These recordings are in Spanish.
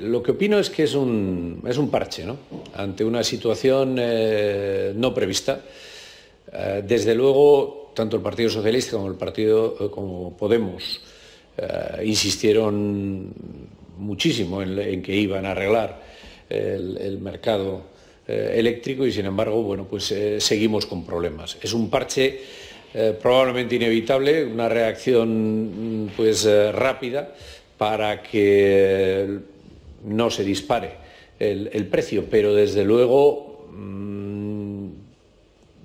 Lo que opino es que es un, es un parche, Ante una situación eh, no prevista. Eh, desde luego, tanto el Partido Socialista como el Partido eh, como Podemos insistieron muchísimo en, que iban a arreglar el, mercado eléctrico y, sin embargo, bueno, pues seguimos con problemas. Es un parche probablemente inevitable, una reacción mm, pues rápida para que no se dispare el, precio, pero desde luego mm,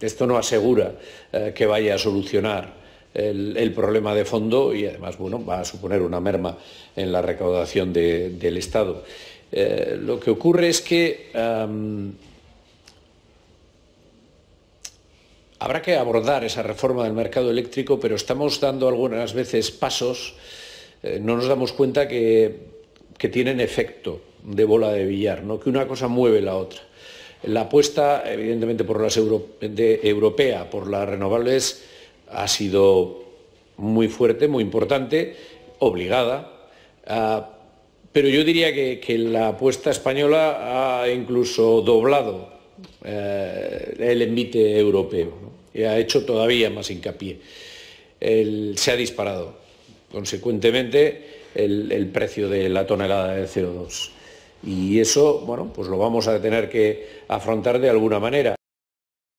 esto no asegura eh, que vaya a solucionar el, problema de fondo y además bueno, va a suponer una merma en la recaudación del Estado. Eh, lo que ocurre es que habrá que abordar esa reforma del mercado eléctrico, pero estamos dando algunas veces pasos, eh, no nos damos cuenta que que tienen efecto de bola de billar, ¿no? que una cosa mueve la otra. La apuesta, evidentemente, por las europea, por las renovables, ha sido muy fuerte, muy importante, obligada. Ah, pero yo diría que, la apuesta española ha incluso doblado eh, el envite europeo y ha hecho todavía más hincapié. se ha disparado consecuentemente el, precio de la tonelada de CO2. Y eso, bueno, pues lo vamos a tener que afrontar de alguna manera.